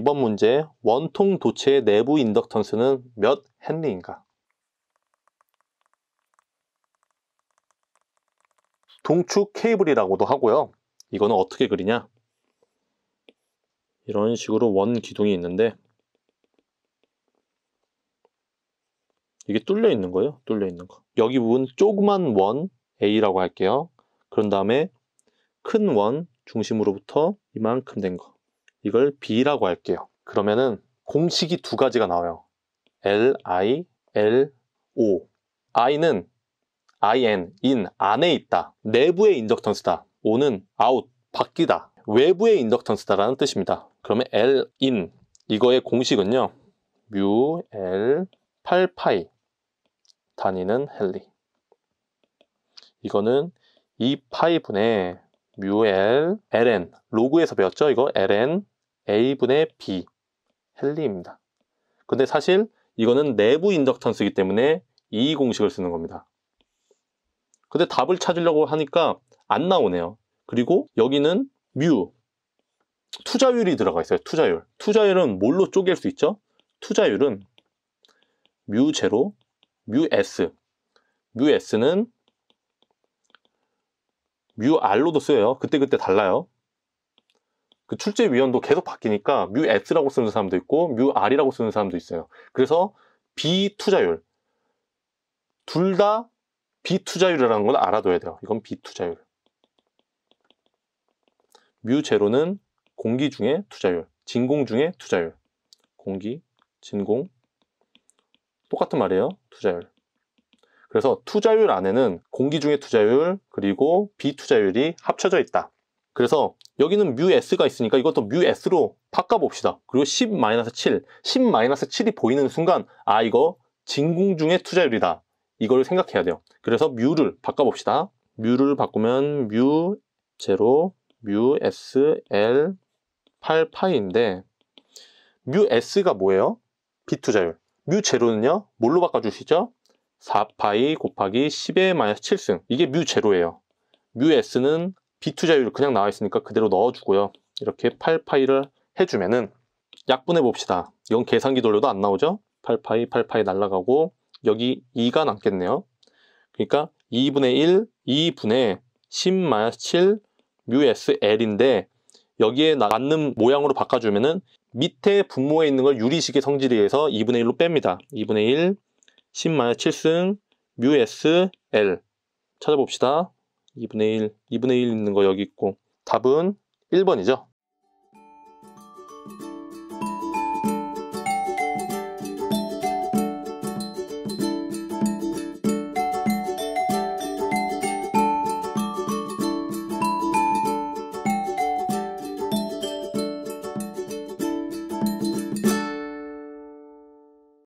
2번 문제 원통 도체의 내부 인덕턴스는 몇 헨리인가? 동축 케이블이라고도 하고요. 이거는 어떻게 그리냐? 이런 식으로 원 기둥이 있는데 이게 뚫려 있는 거예요. 뚫려 있는 거. 여기 부분 조그만 원 A라고 할게요. 그런 다음에 큰 원 중심으로부터 이만큼 된 거. 이걸 B라고 할게요. 그러면은 공식이 두 가지가 나와요. L, I, L, O. I는 IN, in, 안에 있다. 내부의 인덕턴스다. O는 out, 바뀌다. 외부의 인덕턴스다라는 뜻입니다. 그러면 L, in. 이거의 공식은요. 뮤, L, 8파이. 단위는 헨리. 이거는 2파이분의 뮤, L, LN. 로그에서 배웠죠? 이거 LN, A분의 B 헨리입니다. 근데 사실 이거는 내부 인덕턴스이기 때문에 이 공식을 쓰는 겁니다. 근데 답을 찾으려고 하니까 안 나오네요. 그리고 여기는 뮤 투자율이 들어가 있어요. 투자율. 투자율은 뭘로 쪼갤 수 있죠? 투자율은 뮤 제로 뮤 s 뮤 s는 뮤 r로도 쓰여요. 그때그때 달라요. 그 출제 위원도 계속 바뀌니까 뮤 X라고 쓰는 사람도 있고 뮤 R이라고 쓰는 사람도 있어요. 그래서 비투자율 둘 다 비투자율이라는 건 알아둬야 돼요. 이건 비투자율. 뮤 제로는 공기 중에 투자율, 진공 중에 투자율. 공기, 진공 똑같은 말이에요. 투자율. 그래서 투자율 안에는 공기 중에 투자율 그리고 비투자율이 합쳐져 있다. 그래서 여기는 뮤 s가 있으니까 이것도 뮤 s로 바꿔봅시다. 그리고 10-7, 10-7이 보이는 순간 아 이거 진공중에 투자율이다. 이걸 생각해야 돼요. 그래서 뮤를 바꿔봅시다. 뮤를 바꾸면 뮤 제로 뮤 s l 8파인데 뮤 s가 뭐예요? 비투자율. 뮤 제로는요. 뭘로 바꿔주시죠? 4파이 곱하기 10의 마이너스 7승. 이게 뮤 제로예요. 뮤 s는 비투자율 그냥 나와 있으니까 그대로 넣어주고요. 이렇게 8파이를 해주면은 약분해 봅시다. 이건 계산기 돌려도 안 나오죠? 8파이, 8파이 날라가고 여기 2가 남겠네요. 그러니까 2분의 1, 2분의 10-7 마이너스 뮤 s l인데 여기에 맞는 모양으로 바꿔주면은 밑에 분모에 있는 걸 유리식의 성질에 의해서 2분의 1로 뺍니다. 2분의 1, 10-7승 마이너스 뮤 s l 찾아봅시다. 2분의 1, 2분의 1 있는 거 여기 있고 답은 1번이죠.